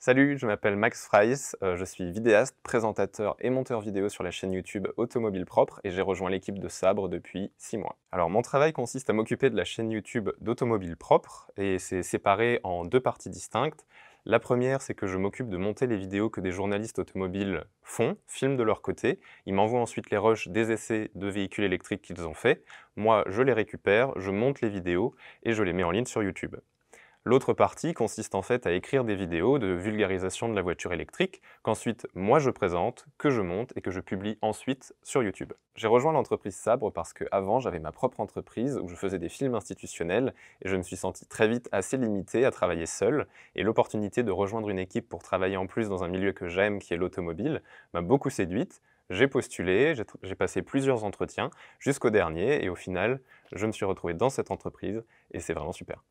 Salut, je m'appelle Max Freis, euh, je suis vidéaste, présentateur et monteur vidéo sur la chaîne YouTube Automobile Propre et j'ai rejoint l'équipe de Sabre depuis 6 mois. Alors mon travail consiste à m'occuper de la chaîne YouTube d'Automobile Propre et c'est séparé en deux parties distinctes. La première, c'est que je m'occupe de monter les vidéos que des journalistes automobiles font, filment de leur côté. Ils m'envoient ensuite les rushs des essais de véhicules électriques qu'ils ont faits. Moi, je les récupère, je monte les vidéos et je les mets en ligne sur YouTube. L'autre partie consiste en fait à écrire des vidéos de vulgarisation de la voiture électrique qu'ensuite moi je présente, que je monte et que je publie ensuite sur YouTube. J'ai rejoint l'entreprise Sabre parce que avant j'avais ma propre entreprise où je faisais des films institutionnels et je me suis senti très vite assez limité à travailler seul et l'opportunité de rejoindre une équipe pour travailler en plus dans un milieu que j'aime qui est l'automobile m'a beaucoup séduite j'ai postulé, j'ai passé plusieurs entretiens jusqu'au dernier et au final, je me suis retrouvé dans cette entreprise et c'est vraiment super.